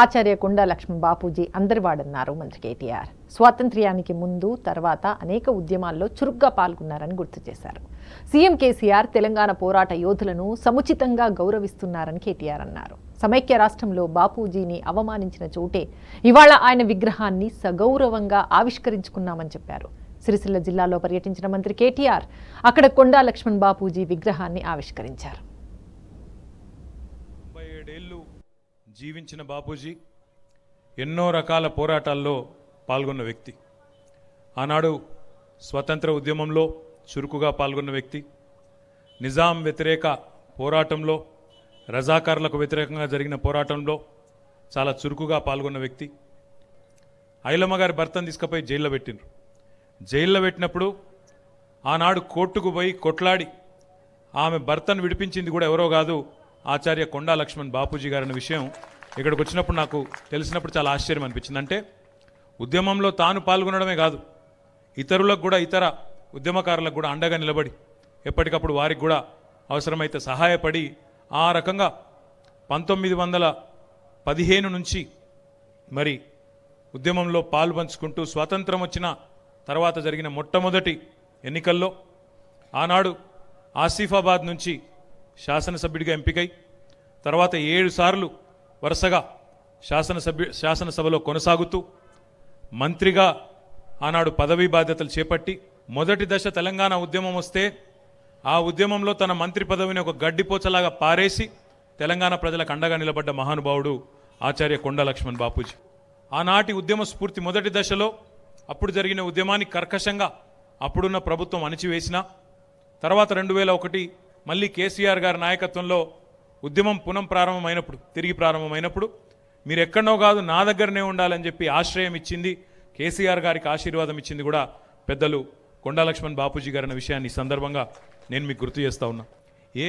ఆచార్య కుండా లక్ష్మణ్ బాపూజీ అందరివాడన్నారు మంత్రి కేటీఆర్ స్వాతంత్ర్యానికి ముందు తర్వాత అనేక ఉద్యమాల్లో చురుగ్గా పాల్గొన్నారని గుర్తు చేశారు సీఎం కేసీఆర్ తెలంగాణ పోరాట యోధులను సముచితంగా గౌరవిస్తున్నారని కేటీఆర్ అన్నారు సమైక్య రాష్ట్రంలో బాపూజీని అవమానించిన చోటే ఇవాళ ఆయన విగ్రహాన్ని సగౌరవంగా ఆవిష్కరించుకున్నామని చెప్పారు సిరిసిల్ల జిల్లాలో పర్యటించిన మంత్రి కేటీఆర్ అక్కడ కొండా లక్ష్మణ్ బాపూజీ విగ్రహాన్ని ఆవిష్కరించారు జీవించిన బాపూజీ ఎన్నో రకాల పోరాటాల్లో పాల్గొన్న వ్యక్తి ఆనాడు స్వతంత్ర ఉద్యమంలో చురుకుగా పాల్గొన్న వ్యక్తి నిజాం వ్యతిరేక పోరాటంలో రజాకారులకు వ్యతిరేకంగా జరిగిన పోరాటంలో చాలా చురుకుగా పాల్గొన్న వ్యక్తి ఐలమ్మగారి భర్తను తీసుకుపోయి జైల్లో పెట్టిండ్రు జైల్లో పెట్టినప్పుడు ఆనాడు కోర్టుకు పోయి కొట్లాడి ఆమె భర్తను విడిపించింది కూడా ఎవరో కాదు ఆచార్య కొండా లక్ష్మణ్ బాపూజీ గారన్న విషయం ఇక్కడికి వచ్చినప్పుడు నాకు తెలిసినప్పుడు చాలా ఆశ్చర్యం అనిపించింది అంటే ఉద్యమంలో తాను పాల్గొనడమే కాదు ఇతరులకు కూడా ఇతర ఉద్యమకారులకు కూడా అండగా నిలబడి ఎప్పటికప్పుడు వారికి కూడా అవసరమైతే సహాయపడి ఆ రకంగా పంతొమ్మిది వందల పదిహేను నుంచి మరి ఉద్యమంలో పాల్పంచుకుంటూ స్వాతంత్రం వచ్చిన తర్వాత జరిగిన మొట్టమొదటి ఎన్నికల్లో ఆనాడు ఆసిఫాబాద్ నుంచి శాసనసభ్యుడిగా ఎంపికై తర్వాత ఏడు సార్లు వరుసగా శాసనసభ్యు శాసనసభలో కొనసాగుతూ మంత్రిగా ఆనాడు పదవీ బాధ్యతలు చేపట్టి మొదటి దశ తెలంగాణ ఉద్యమం వస్తే ఆ ఉద్యమంలో తన మంత్రి పదవిని ఒక గడ్డిపోచలాగా పారేసి తెలంగాణ ప్రజలకు అండగా నిలబడ్డ మహానుభావుడు ఆచార్య కొండ లక్ష్మణ్ బాపూజీ ఆనాటి ఉద్యమ స్ఫూర్తి మొదటి దశలో అప్పుడు జరిగిన ఉద్యమాన్ని కర్కశంగా అప్పుడున్న ప్రభుత్వం అణిచివేసిన తర్వాత రెండు వేల ఒకటి మళ్ళీ కేసీఆర్ గారి నాయకత్వంలో ఉద్యమం పునః ప్రారంభమైనప్పుడు తిరిగి ప్రారంభమైనప్పుడు మీరు ఎక్కడో కాదు నా దగ్గరనే ఉండాలని చెప్పి ఆశ్రయం ఇచ్చింది కేసీఆర్ గారికి ఆశీర్వాదం ఇచ్చింది కూడా పెద్దలు కొండలక్ష్మణ్ బాపూజీ గారు అన్న విషయాన్ని సందర్భంగా నేను మీకు గుర్తు చేస్తా ఉన్నా ఏ